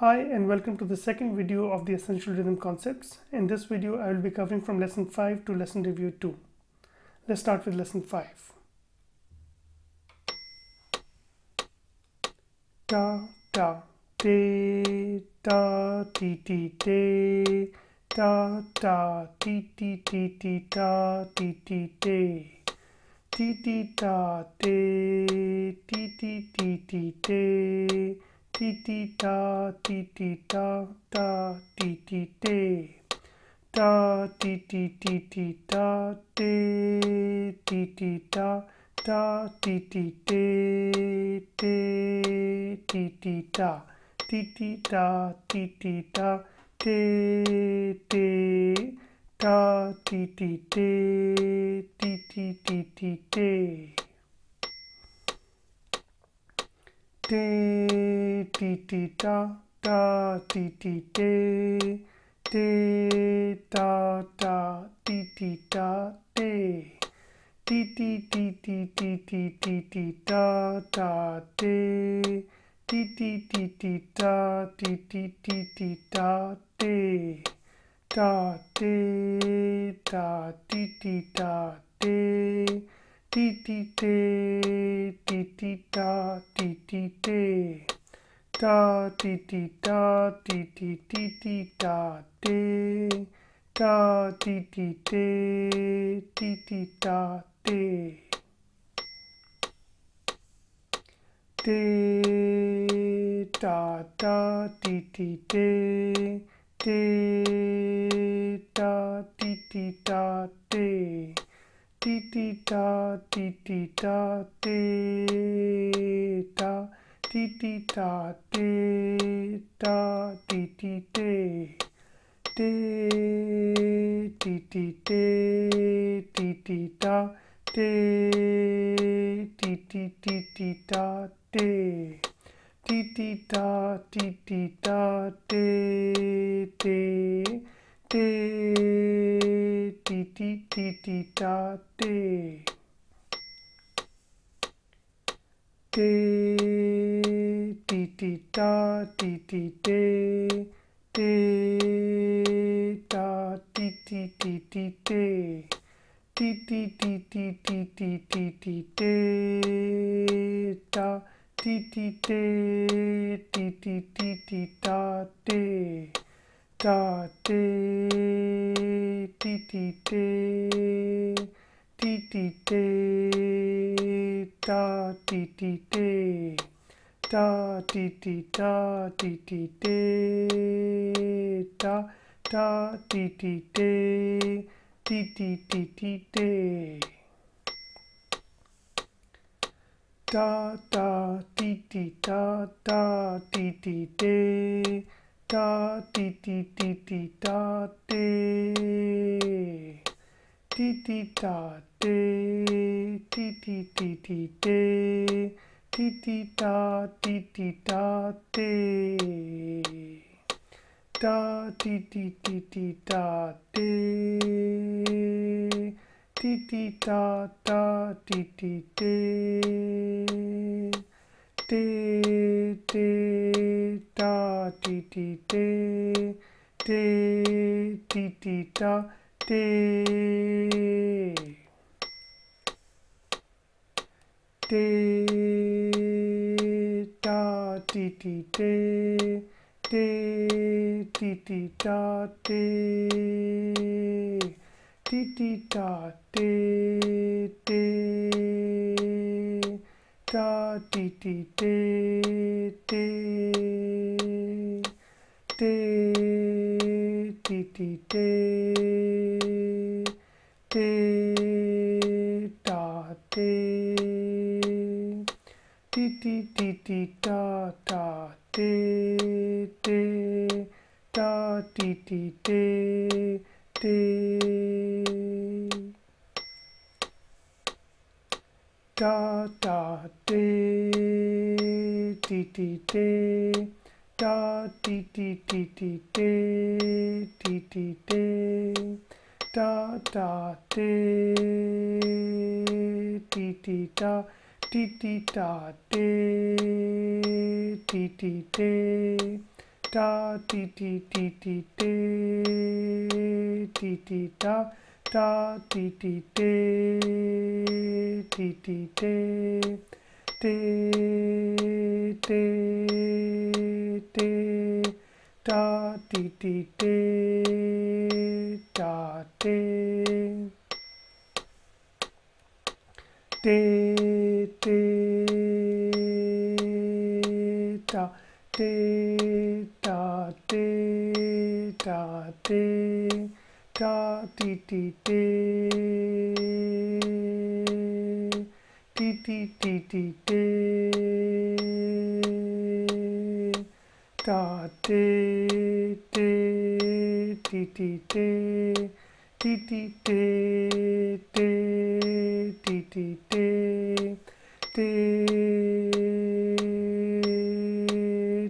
Hi and welcome to the second video of the Essential Rhythm Concepts. In this video I will be covering from lesson 5 to lesson review 2. Let's start with lesson 5. Ta ta te ta ti ti te ta ta ti ti ti ti ta ti ti te ti ti ta te ti ti ti ti te ti ti da ti ti da da ti ti te da ti ti ti ti da te ti ti da da ti ti te te ti ti da ti ti da ti ti da te te da ti ti te ti ti ti ti te te ti ti ti ta ta ti ti te te ta ta ti ti ta te ti ti ti ti ti ti ti ti ta ta te ti ti ti ti ta ti ti ti ti ta te ta te ta ti ti ta te ti ti te ti ti ta ti ti te da dee dee da dee dee dee dee da dee da dee dee dee dee dee da dee dee da da dee dee dee dee da dee dee da dee dee dee da dee dee da dee da Dee dee da ti da ti ti dee. Dee ti ti ti ti dee da ti ti dee ti dee da dee. Dee dee da ti ti da dee dee. Dee dee dee dee dee da dee. te ti ti ta ti ti te te ta ti ti ti ti te ti ti ti ti ti ti ti ti te ta ti ti te ti ti ti ti ta te ta te ti ti te ti ti te Da ta ti ti ti ta ti ti ta ti ti da ta ta ti ti ti ti ti ti ti da ta ta ti da ta ta ti ti ti ta ti ti ti ti ta ti ti ti ta dee dee dee dee te, dee dee ta da dee ta te, ta da dee dee dee ta te, dee dee ta ta da dee te, te te ta da dee te te, dee dee dee te de da de de de de de de da de de de da de de da de de de de de de de de de da de Ti ti ti ti ta ta te te ta ti ti te te ta ta te ti ti te ta ti ti ti ti te ti ti te ta ta te ti ti ta ti ti ta te ti ti te ta ti ti ti ti te ti ti ta ta ti ti te ti ti te te te te ta ti ti te ta te de de da de da de da de da di di de di di di di de da de de di di de ti ti ti te ti ti ti te te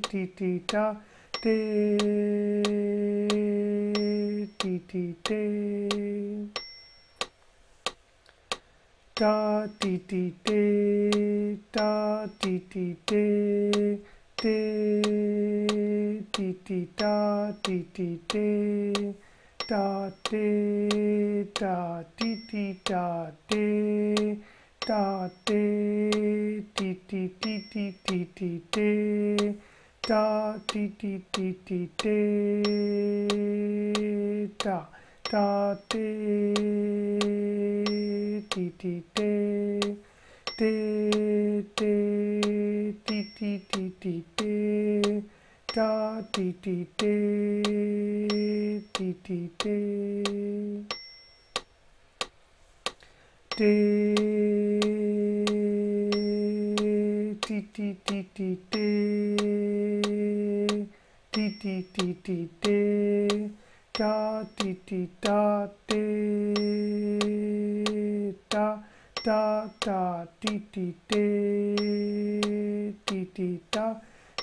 ti ta ti ti ti ti te ti ti ti te ti ti ti ti ti ti ta ti ti ti da de da di di da de da de di di di di di di de da di di di di de da da de di di de de de di di di di de da dee dee dee dee dee dee dee dee dee dee dee dee dee dee dee dee dee da dee dee da dee da da da dee dee dee dee dee da